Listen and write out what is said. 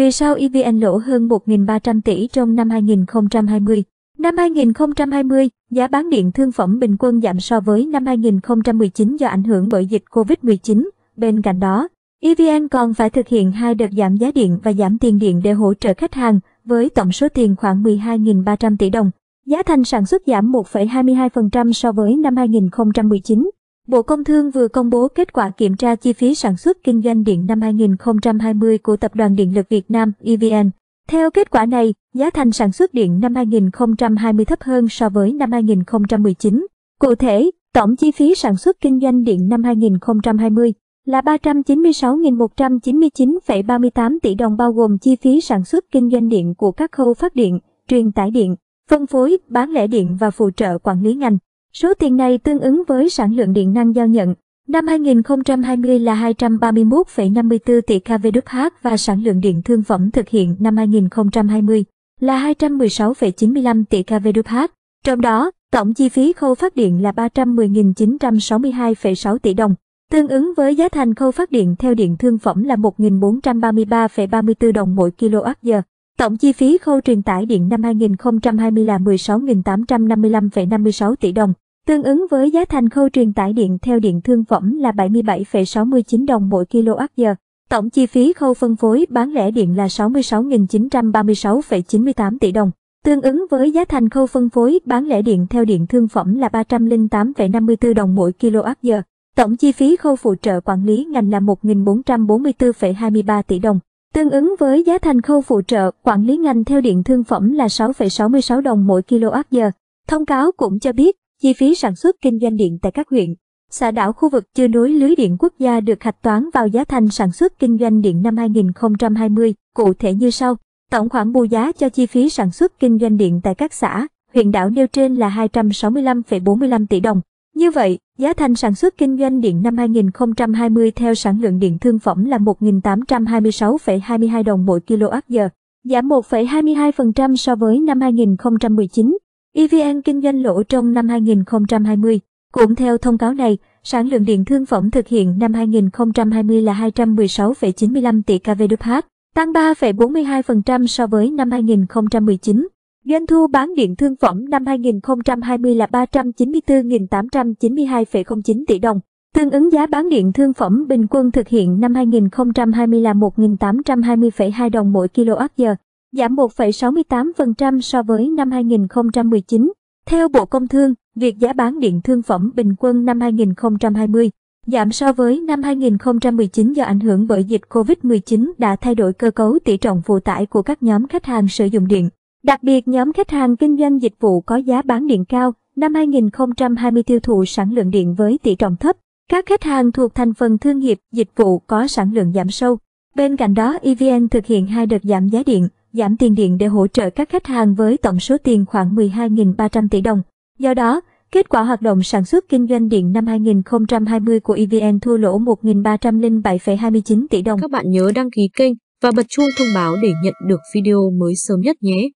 Vì sao EVN lỗ hơn 1.300 tỷ trong năm 2020? Năm 2020, giá bán điện thương phẩm bình quân giảm so với năm 2019 do ảnh hưởng bởi dịch COVID-19. Bên cạnh đó, EVN còn phải thực hiện hai đợt giảm giá điện và giảm tiền điện để hỗ trợ khách hàng với tổng số tiền khoảng 12.300 tỷ đồng. Giá thành sản xuất giảm 1,22% so với năm 2019. Bộ Công Thương vừa công bố kết quả kiểm tra chi phí sản xuất kinh doanh điện năm 2020 của Tập đoàn Điện lực Việt Nam EVN. Theo kết quả này, giá thành sản xuất điện năm 2020 thấp hơn so với năm 2019. Cụ thể, tổng chi phí sản xuất kinh doanh điện năm 2020 là 396.199,38 tỷ đồng bao gồm chi phí sản xuất kinh doanh điện của các khâu phát điện, truyền tải điện, phân phối, bán lẻ điện và phụ trợ quản lý ngành. Số tiền này tương ứng với sản lượng điện năng giao nhận. Năm 2020 là 231,54 tỷ kWh và sản lượng điện thương phẩm thực hiện năm 2020 là 216,95 tỷ kWh. Trong đó, tổng chi phí khâu phát điện là 310.962,6 tỷ đồng, tương ứng với giá thành khâu phát điện theo điện thương phẩm là 1.433,34 đồng mỗi kWh. Tổng chi phí khâu truyền tải điện năm 2020 là 16.855,56 tỷ đồng, tương ứng với giá thành khâu truyền tải điện theo điện thương phẩm là 77,69 đồng mỗi kWh. Tổng chi phí khâu phân phối bán lẻ điện là 66.936,98 tỷ đồng, tương ứng với giá thành khâu phân phối bán lẻ điện theo điện thương phẩm là 308,54 đồng mỗi kWh. Tổng chi phí khâu phụ trợ quản lý ngành là 1.444,23 tỷ đồng, Tương ứng với giá thành khâu phụ trợ, quản lý ngành theo điện thương phẩm là 6,66 đồng mỗi kWh. Thông cáo cũng cho biết, chi phí sản xuất kinh doanh điện tại các huyện, xã đảo khu vực chưa nối lưới điện quốc gia được hạch toán vào giá thành sản xuất kinh doanh điện năm 2020, cụ thể như sau. Tổng khoản bù giá cho chi phí sản xuất kinh doanh điện tại các xã, huyện đảo nêu trên là 265,45 tỷ đồng. Như vậy, giá thành sản xuất kinh doanh điện năm 2020 theo sản lượng điện thương phẩm là 1.826,22 đồng mỗi kWh, giảm 1,22% so với năm 2019. EVN kinh doanh lỗ trong năm 2020. Cũng theo thông cáo này, sản lượng điện thương phẩm thực hiện năm 2020 là 216,95 tỷ kWh, tăng 3,42% so với năm 2019. Doanh thu bán điện thương phẩm năm 2020 là 394.892,09 tỷ đồng, tương ứng giá bán điện thương phẩm bình quân thực hiện năm 2020 là 1.820,2 đồng mỗi kWh, giảm 1,68% so với năm 2019. Theo Bộ Công Thương, việc giá bán điện thương phẩm bình quân năm 2020 giảm so với năm 2019 do ảnh hưởng bởi dịch COVID-19 đã thay đổi cơ cấu tỷ trọng phụ tải của các nhóm khách hàng sử dụng điện. Đặc biệt nhóm khách hàng kinh doanh dịch vụ có giá bán điện cao, năm 2020 tiêu thụ sản lượng điện với tỷ trọng thấp. Các khách hàng thuộc thành phần thương nghiệp dịch vụ có sản lượng giảm sâu. Bên cạnh đó, EVN thực hiện hai đợt giảm giá điện, giảm tiền điện để hỗ trợ các khách hàng với tổng số tiền khoảng 12.300 tỷ đồng. Do đó, kết quả hoạt động sản xuất kinh doanh điện năm 2020 của EVN thua lỗ 1.307,29 tỷ đồng. Các bạn nhớ đăng ký kênh và bật chuông thông báo để nhận được video mới sớm nhất nhé.